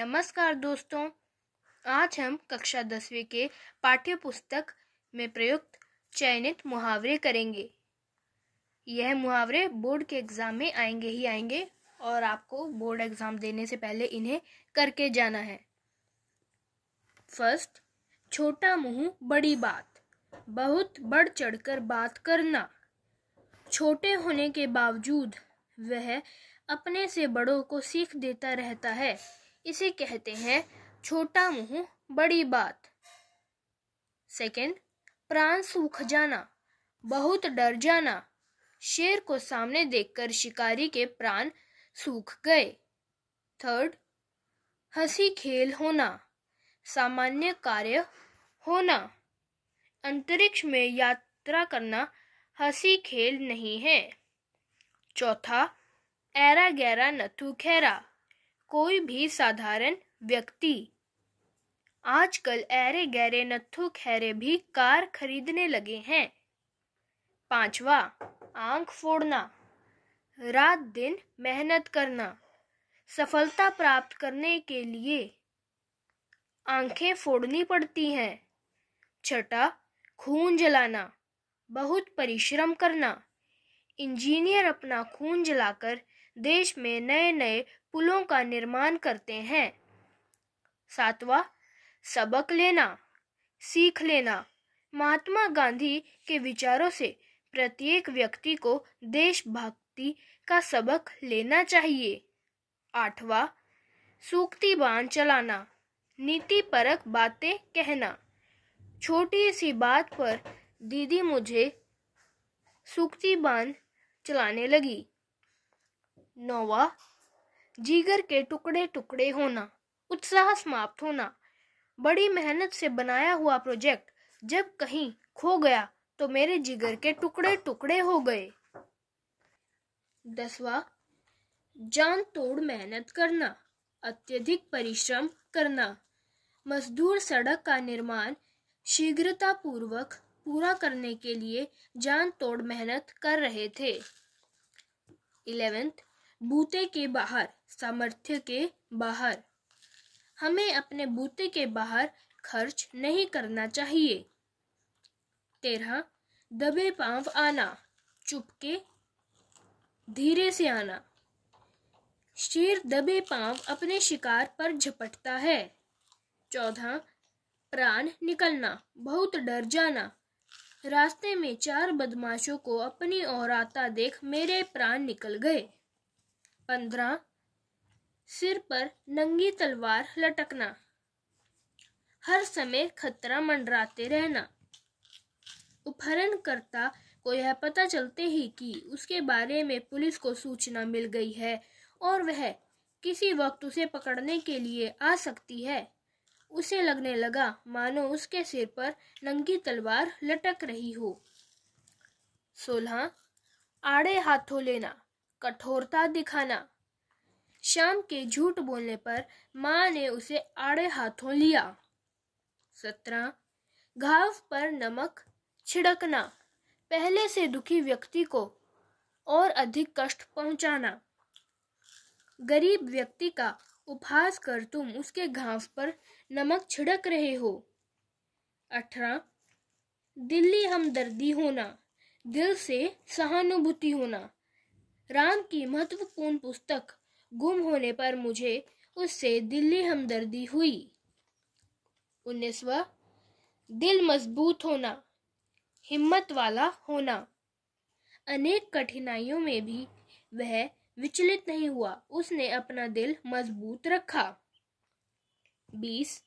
नमस्कार दोस्तों आज हम कक्षा दसवीं के पाठ्य पुस्तक में प्रयुक्त चयनित मुहावरे करेंगे यह मुहावरे बोर्ड के एग्ज़ाम में आएंगे ही आएंगे और आपको बोर्ड एग्ज़ाम देने से पहले इन्हें करके जाना है फर्स्ट छोटा मुंह बड़ी बात बहुत बढ़ चढ़कर बात करना छोटे होने के बावजूद वह अपने से बड़ों को सीख देता रहता है इसे कहते हैं छोटा मुंह बड़ी बात सेकंड प्राण सूख जाना बहुत डर जाना शेर को सामने देखकर शिकारी के प्राण सूख गए थर्ड हंसी खेल होना सामान्य कार्य होना अंतरिक्ष में यात्रा करना हंसी खेल नहीं है चौथा ऐरा गैरा नथु खैरा कोई भी साधारण व्यक्ति आजकल ऐरे गहरे नथु खैरे भी कार खरीदने लगे हैं पांचवा आंख फोड़ना रात दिन मेहनत करना सफलता प्राप्त करने के लिए आंखें फोड़नी पड़ती हैं छठा खून जलाना बहुत परिश्रम करना इंजीनियर अपना खून जलाकर देश में नए नए पुलों का निर्माण करते हैं सातवां सबक लेना सीख लेना महात्मा गांधी के विचारों से प्रत्येक व्यक्ति को देशभक्ति का सबक लेना चाहिए आठवां सूखती बांध चलाना नीति परक बातें कहना छोटी सी बात पर दीदी मुझे सूखती बांध चलाने लगी नौवा जीगर के टुकड़े टुकड़े होना उत्साह समाप्त होना बड़ी मेहनत से बनाया हुआ प्रोजेक्ट जब कहीं खो गया तो मेरे जिगर के टुकड़े टुकड़े हो गए दसवा जान तोड़ मेहनत करना अत्यधिक परिश्रम करना मजदूर सड़क का निर्माण शीघ्रता पूर्वक पूरा करने के लिए जान तोड़ मेहनत कर रहे थे इलेवेंथ बूते के बाहर सामर्थ्य के बाहर हमें अपने बूते के बाहर खर्च नहीं करना चाहिए तेरह दबे पांव आना चुपके धीरे से आना शेर दबे पांव अपने शिकार पर झपटता है चौदह प्राण निकलना बहुत डर जाना रास्ते में चार बदमाशों को अपनी ओर आता देख मेरे प्राण निकल गए पंद्रह सिर पर नंगी तलवार लटकना हर समय खतरा मंडराते रहना उपहरण करता को यह पता चलते ही कि उसके बारे में पुलिस को सूचना मिल गई है और वह किसी वक्त उसे पकड़ने के लिए आ सकती है उसे लगने लगा मानो उसके सिर पर नंगी तलवार लटक रही हो सोलह आड़े हाथों लेना कठोरता दिखाना शाम के झूठ बोलने पर माँ ने उसे आड़े हाथों लिया सत्रह घाव पर नमक छिड़कना पहले से दुखी व्यक्ति को और अधिक कष्ट पहुंचाना गरीब व्यक्ति का उपहास कर तुम उसके घाव पर नमक छिड़क रहे हो अठारह दिल्ली हमदर्दी होना दिल से सहानुभूति होना राम की महत्वपूर्ण पुस्तक गुम होने पर मुझे उससे दिल्ली हमदर्दी हुई उन्नीसवा दिल मजबूत होना हिम्मत वाला होना अनेक कठिनाइयों में भी वह विचलित नहीं हुआ उसने अपना दिल मजबूत रखा बीस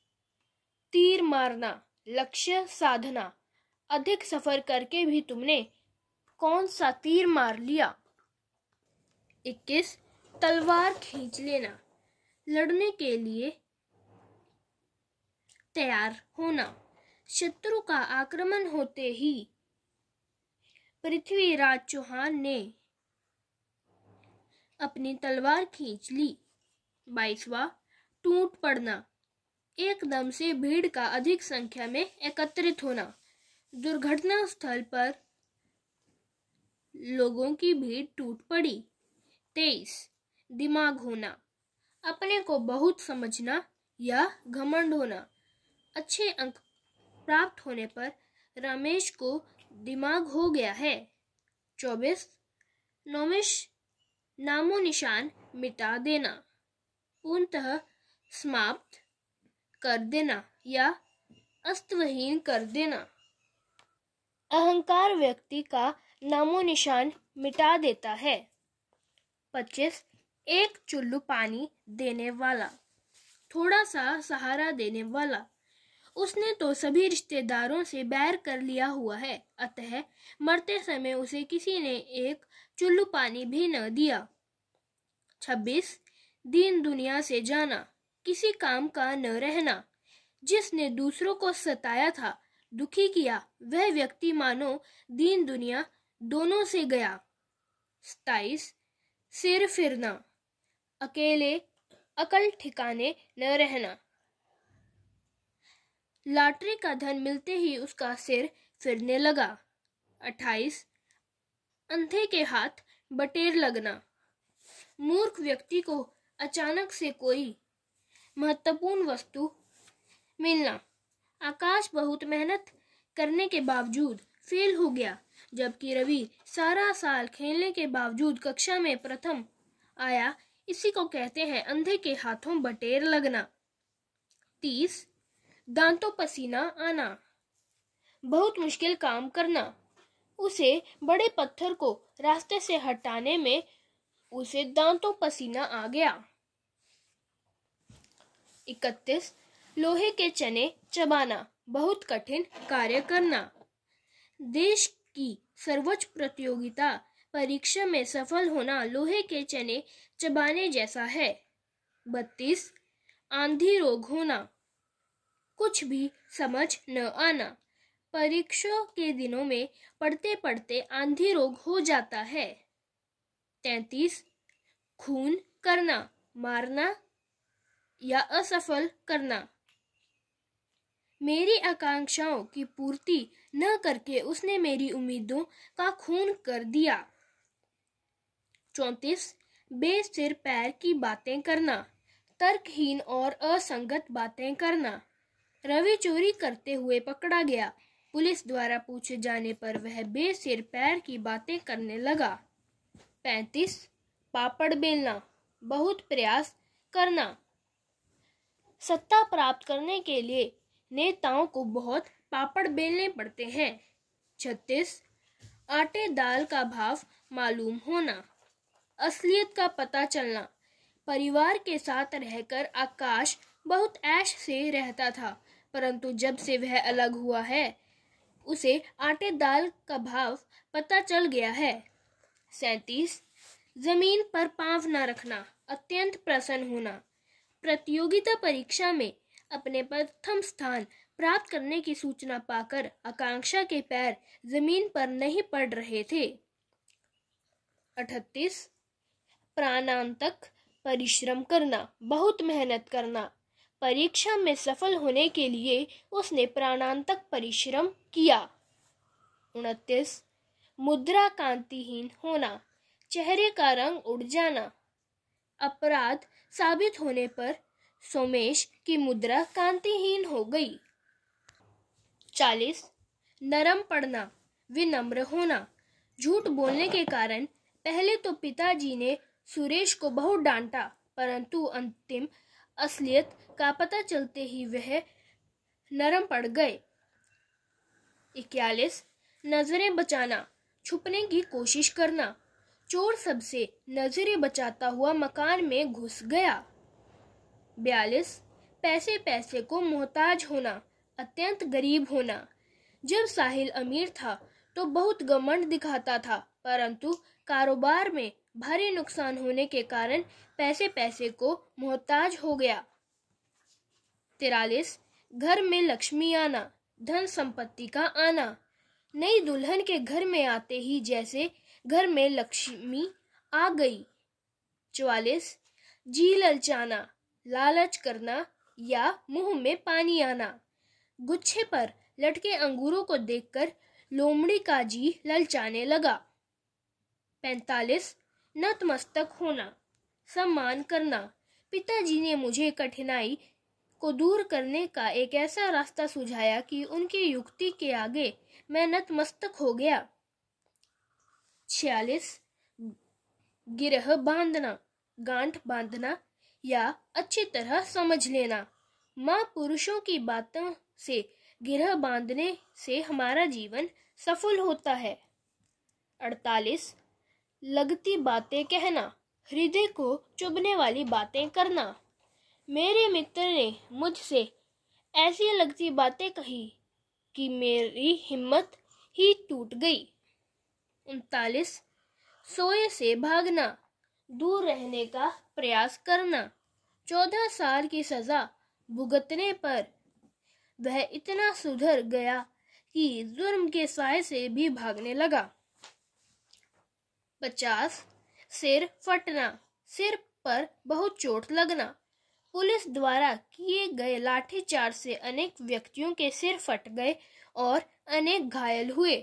तीर मारना लक्ष्य साधना अधिक सफर करके भी तुमने कौन सा तीर मार लिया इक्कीस तलवार खींच लेना लड़ने के लिए तैयार होना शत्रु का आक्रमण होते ही पृथ्वीराज चौहान ने अपनी तलवार खींच ली बाईसवा टूट पड़ना एकदम से भीड़ का अधिक संख्या में एकत्रित होना दुर्घटना स्थल पर लोगों की भीड़ टूट पड़ी तेईस दिमाग होना अपने को बहुत समझना या घमंड होना अच्छे अंक प्राप्त होने पर रमेश को दिमाग हो गया है चौबीस नोमिश नामो निशान मिटा देना पूर्णतः समाप्त कर देना या अस्तवहीन कर देना अहंकार व्यक्ति का नामो निशान मिटा देता है पच्चीस एक चुल्लू पानी देने वाला थोड़ा सा सहारा देने वाला उसने तो सभी रिश्तेदारों से बैर कर लिया हुआ है अतः मरते समय उसे किसी ने एक चुल्लू पानी भी न दिया छब्बीस दीन दुनिया से जाना किसी काम का न रहना जिसने दूसरों को सताया था दुखी किया वह व्यक्ति मानो दीन दुनिया दोनों से गया सताइस सिर फिरना अकेले अकल ठिकाने न रहना लॉटरी का धन मिलते ही उसका सिर फिरने लगा अट्ठाईस अंधे के हाथ बटेर लगना मूर्ख व्यक्ति को अचानक से कोई महत्वपूर्ण वस्तु मिलना आकाश बहुत मेहनत करने के बावजूद फेल हो गया जबकि रवि सारा साल खेलने के बावजूद कक्षा में प्रथम आया इसी को कहते हैं अंधे के हाथों बटेर लगना तीस दांतों पसीना आना बहुत मुश्किल काम करना उसे बड़े पत्थर को रास्ते से हटाने में उसे दांतों पसीना आ गया इकतीस लोहे के चने चबाना बहुत कठिन कार्य करना देश की सर्वोच्च प्रतियोगिता परीक्षा में सफल होना लोहे के चने चबाने जैसा है बत्तीस आंधी रोग होना कुछ भी समझ न आना परीक्षा के दिनों में पढ़ते पढ़ते आंधी रोग हो जाता है तैतीस खून करना मारना या असफल करना मेरी आकांक्षाओं की पूर्ति न करके उसने मेरी उम्मीदों का खून कर दिया चौंतीस बेसिर पैर की बातें करना तर्कहीन और असंगत बातें करना रवि चोरी करते हुए पकड़ा गया पुलिस द्वारा पूछे जाने पर वह बेसिर पैर की बातें करने लगा पैंतीस पापड़ बेलना बहुत प्रयास करना सत्ता प्राप्त करने के लिए नेताओं को बहुत पापड़ बेलने पड़ते हैं छत्तीस आटे दाल का भाव मालूम होना असलियत का पता चलना परिवार के साथ रहकर आकाश बहुत ऐश से रहता था परंतु जब से वह अलग हुआ है उसे आटे दाल का भाव पता चल गया है सैतीस जमीन पर पांव न रखना अत्यंत प्रसन्न होना प्रतियोगिता परीक्षा में अपने प्रथम स्थान प्राप्त करने की सूचना पाकर आकांक्षा के पैर जमीन पर नहीं पड़ रहे थे अठतीस प्राणांतक परिश्रम करना बहुत मेहनत करना परीक्षा में सफल होने के लिए उसने प्राणांतक परिश्रम किया उनतीस मुद्रा कांतिहीन होना चेहरे का रंग उड़ जाना अपराध साबित होने पर सोमेश की मुद्रा कांतिहीन हो गई चालीस नरम पड़ना विनम्र होना झूठ बोलने के कारण पहले तो पिताजी ने सुरेश को बहुत डांटा परंतु अंतिम असलियत का पता चलते ही वह नरम पड़ गए इक्यालीस नजरें बचाना छुपने की कोशिश करना चोर सबसे नजरें बचाता हुआ मकान में घुस गया बयालीस पैसे पैसे को मोहताज होना अत्यंत गरीब होना जब साहिल अमीर था तो बहुत गमंड दिखाता था परंतु कारोबार में भारी नुकसान होने के कारण पैसे पैसे को मोहताज हो गया तिरालीस घर में लक्ष्मी आना धन संपत्ति का आना नई दुल्हन के घर में आते ही जैसे घर में लक्ष्मी आ गई चवालीस जी ललचाना लालच करना या मुंह में पानी आना गुच्छे पर लटके अंगूरों को देखकर लोमड़ी का जी ललचाने लगा पैंतालीस नतमस्तक होना सम्मान करना पिताजी ने मुझे कठिनाई को दूर करने का एक ऐसा रास्ता सुझाया कि उनकी युक्ति के आगे मैं नतमस्तक हो गया छियालीस गिरह बांधना गांठ बांधना या अच्छी तरह समझ लेना माँ पुरुषों की बातों से गिरह बांधने से हमारा जीवन सफल होता है अड़तालीस लगती बातें कहना हृदय को चुभने वाली बातें करना मेरे मित्र ने मुझसे ऐसी लगती बातें कही कि मेरी हिम्मत ही टूट गई उनतालीस सोए से भागना दूर रहने का प्रयास करना चौदह साल की सजा भुगतने पर वह इतना सुधर गया कि जुर्म के साय से भी भागने लगा पचास सिर फटना सिर पर बहुत चोट लगना पुलिस द्वारा किए गए लाठीचार्ज से अनेक व्यक्तियों के सिर फट गए और अनेक घायल हुए